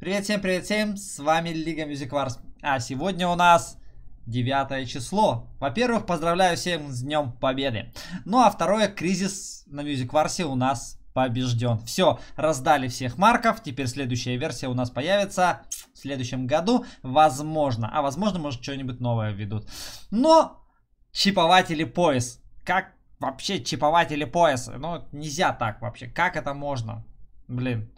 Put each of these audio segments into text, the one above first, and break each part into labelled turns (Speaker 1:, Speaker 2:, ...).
Speaker 1: Привет всем, привет всем, с вами Лига Music Wars. А сегодня у нас 9 число. Во-первых, поздравляю всем с Днем Победы. Ну а второе, кризис на Music Wars у нас побежден. Все, раздали всех марков, теперь следующая версия у нас появится в следующем году, возможно. А возможно, может, что-нибудь новое введут. Но чиповать или пояс, как вообще чиповать или пояс? Ну, нельзя так вообще, как это можно? Блин.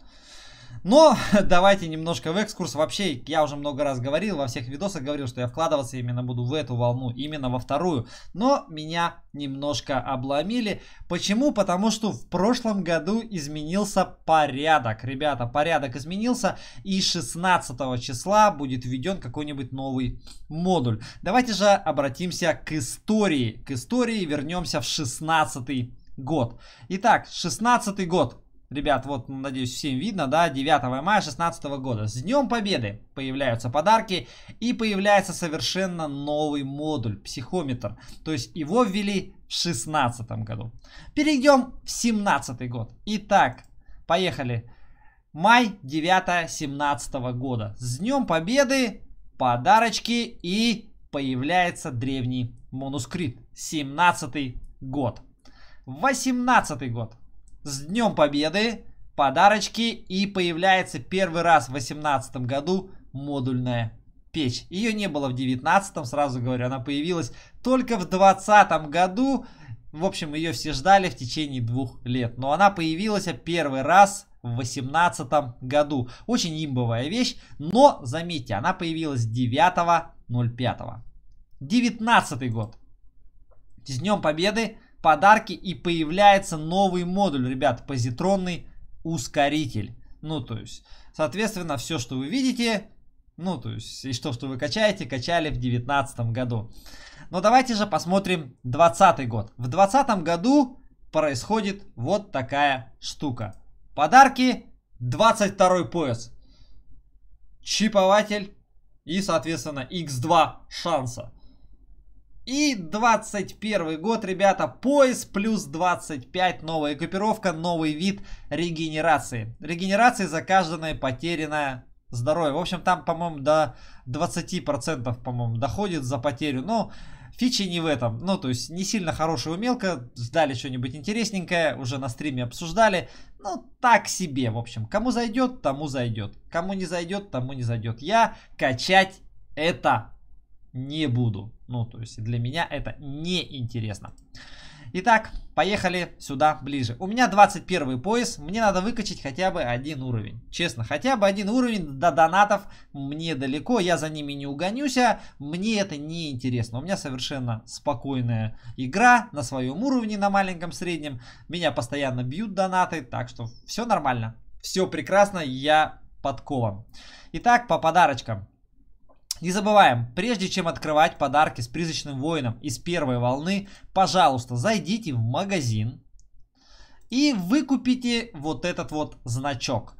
Speaker 1: Но давайте немножко в экскурс. Вообще, я уже много раз говорил, во всех видосах говорил, что я вкладываться именно буду в эту волну, именно во вторую. Но меня немножко обломили. Почему? Потому что в прошлом году изменился порядок. Ребята, порядок изменился. И 16 числа будет введен какой-нибудь новый модуль. Давайте же обратимся к истории. К истории вернемся в 16 год. Итак, 16 год. Ребят, вот, ну, надеюсь, всем видно, да, 9 мая 16 года. С Днем Победы появляются подарки и появляется совершенно новый модуль, психометр. То есть его ввели в 16 году. Перейдем в 17 год. Итак, поехали. Май 9 17 года. С Днем Победы, подарочки и появляется древний манускрипт. 17 год. 18 год с Днем Победы, подарочки и появляется первый раз в 2018 году модульная печь. Ее не было в 19 сразу говорю, она появилась только в 20 году. В общем, ее все ждали в течение двух лет. Но она появилась первый раз в 18 году. Очень имбовая вещь, но, заметьте, она появилась 9.05. 19 год. С Днем Победы подарки и появляется новый модуль, ребят, позитронный ускоритель. Ну, то есть, соответственно, все, что вы видите, ну, то есть, и что, что вы качаете, качали в 2019 году. Но давайте же посмотрим 2020 год. В 2020 году происходит вот такая штука. Подарки, 22 пояс, чипователь и, соответственно, x2 шанса. И 21 год, ребята, пояс плюс 25, новая экипировка, новый вид регенерации. Регенерации за каждое потерянное здоровье. В общем, там, по-моему, до 20%, по-моему, доходит за потерю. Но фичи не в этом. Ну, то есть, не сильно хорошая умелка, ждали что-нибудь интересненькое, уже на стриме обсуждали. Ну, так себе, в общем. Кому зайдет, тому зайдет. Кому не зайдет, тому не зайдет. Я качать это не буду. Ну, то есть для меня это неинтересно. Итак, поехали сюда ближе. У меня 21 пояс, мне надо выкачать хотя бы один уровень. Честно, хотя бы один уровень до донатов мне далеко, я за ними не угонюсь, а мне это не интересно. У меня совершенно спокойная игра на своем уровне, на маленьком, среднем. Меня постоянно бьют донаты, так что все нормально. Все прекрасно, я подкован. Итак, по подарочкам. Не забываем, прежде чем открывать подарки с призрачным воином из первой волны, пожалуйста, зайдите в магазин и выкупите вот этот вот значок.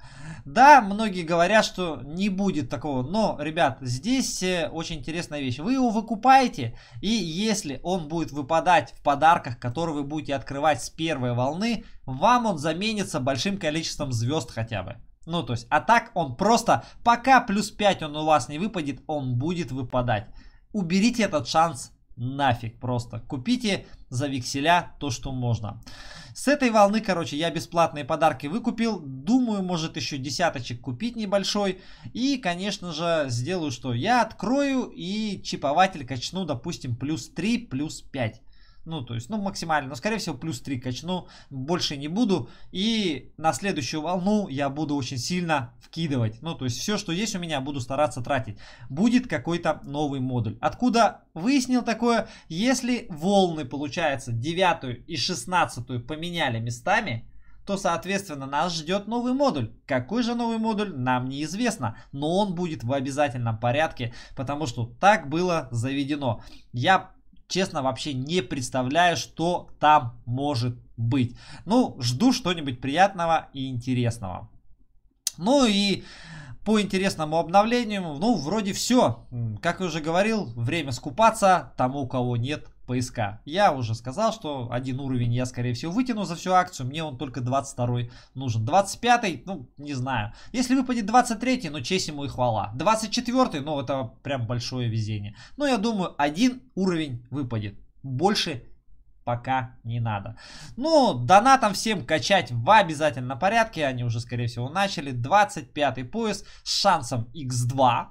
Speaker 1: Да, многие говорят, что не будет такого, но, ребят, здесь э, очень интересная вещь. Вы его выкупаете, и если он будет выпадать в подарках, которые вы будете открывать с первой волны, вам он заменится большим количеством звезд хотя бы. Ну, то есть, а так он просто, пока плюс 5 он у вас не выпадет, он будет выпадать. Уберите этот шанс нафиг просто. Купите за векселя то, что можно. С этой волны, короче, я бесплатные подарки выкупил. Думаю, может еще десяточек купить небольшой. И, конечно же, сделаю что? Я открою и чипователь качну, допустим, плюс 3, плюс 5. Ну, то есть, ну, максимально. Но, скорее всего, плюс 3 качну. Больше не буду. И на следующую волну я буду очень сильно вкидывать. Ну, то есть, все, что есть у меня, буду стараться тратить. Будет какой-то новый модуль. Откуда выяснил такое? Если волны, получается, 9 и 16 поменяли местами, то, соответственно, нас ждет новый модуль. Какой же новый модуль, нам неизвестно, но он будет в обязательном порядке, потому что так было заведено. Я честно, вообще не представляю, что там может быть. Ну, жду что-нибудь приятного и интересного. Ну и по интересному обновлению, ну, вроде все. Как я уже говорил, время скупаться тому, у кого нет поиска. Я уже сказал, что один уровень я, скорее всего, вытяну за всю акцию. Мне он только 22 нужен. 25, ну, не знаю. Если выпадет 23, ну, честь ему и хвала. 24, ну, это прям большое везение. Но я думаю, один уровень выпадет. Больше пока не надо. Ну, донатом всем качать в обязательном порядке. Они уже, скорее всего, начали. 25 пояс с шансом x2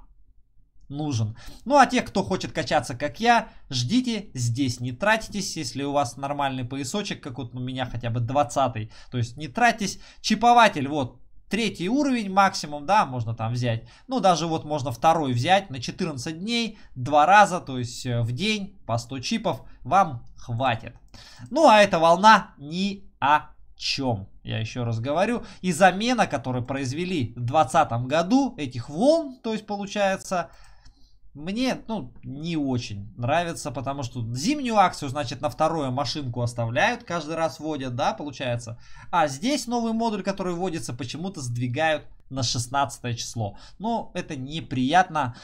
Speaker 1: нужен. Ну а те, кто хочет качаться, как я, ждите здесь, не тратитесь, если у вас нормальный поясочек, как вот у меня хотя бы 20 то есть не тратитесь. Чипователь, вот, третий уровень максимум, да, можно там взять. Ну, даже вот можно второй взять на 14 дней, два раза, то есть э, в день по 100 чипов вам хватит. Ну, а эта волна ни о чем. Я еще раз говорю. И замена, которую произвели в 2020 году, этих волн, то есть получается мне, ну, не очень нравится, потому что зимнюю акцию, значит, на вторую машинку оставляют, каждый раз вводят, да, получается. А здесь новый модуль, который вводится, почему-то сдвигают на 16 число. Ну, это неприятно.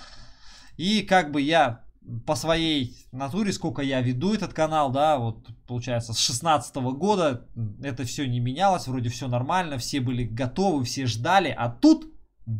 Speaker 1: И как бы я по своей натуре, сколько я веду этот канал, да, вот получается с 16 -го года это все не менялось, вроде все нормально, все были готовы, все ждали, а тут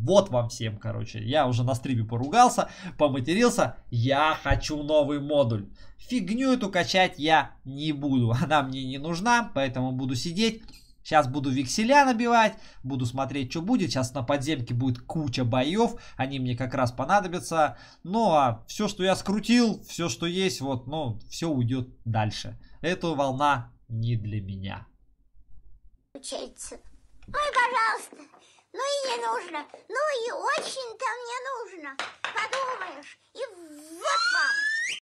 Speaker 1: вот вам всем, короче. Я уже на стриме поругался, поматерился. Я хочу новый модуль. Фигню эту качать я не буду. Она мне не нужна, поэтому буду сидеть. Сейчас буду векселя набивать, буду смотреть, что будет. Сейчас на подземке будет куча боев, они мне как раз понадобятся. Ну а все, что я скрутил, все, что есть, вот, ну, все уйдет дальше. Эта волна не для меня. Ой, пожалуйста. Ну и не нужно. Ну и очень-то мне нужно. Подумаешь. И вот вам.